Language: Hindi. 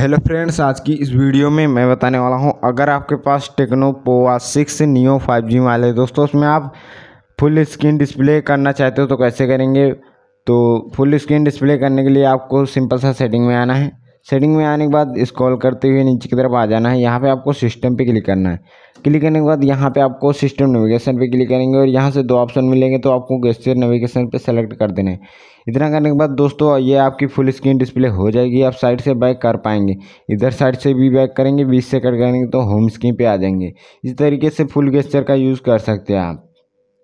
हेलो फ्रेंड्स आज की इस वीडियो में मैं बताने वाला हूं अगर आपके पास Tecno Pova six neo five G वाले दोस्तों उसमें आप फुल स्क्रीन डिस्प्ले करना चाहते हो तो कैसे करेंगे तो फुल स्क्रीन डिस्प्ले करने के लिए आपको सिंपल सा सेटिंग में आना है सेटिंग में आने के बाद स्क्रॉल करते हुए नीचे की तरफ आ जाना है यहाँ पे आपको सिस्टम पे क्लिक करना है क्लिक करने के बाद यहाँ पे आपको सिस्टम नेविगेशन पे क्लिक करेंगे और यहाँ से दो ऑप्शन मिलेंगे तो आपको गेस्टर नेविगेशन पे सेलेक्ट कर देना है इतना करने के बाद दोस्तों ये आपकी फुल स्क्रीन डिस्प्ले हो जाएगी आप साइड से बैक कर पाएंगे इधर साइड से भी बैक करेंगे बीस से कट करेंगे तो होम स्क्रीन पर आ जाएंगे इस तरीके से फुल गेस्टर का यूज़ कर सकते हैं आप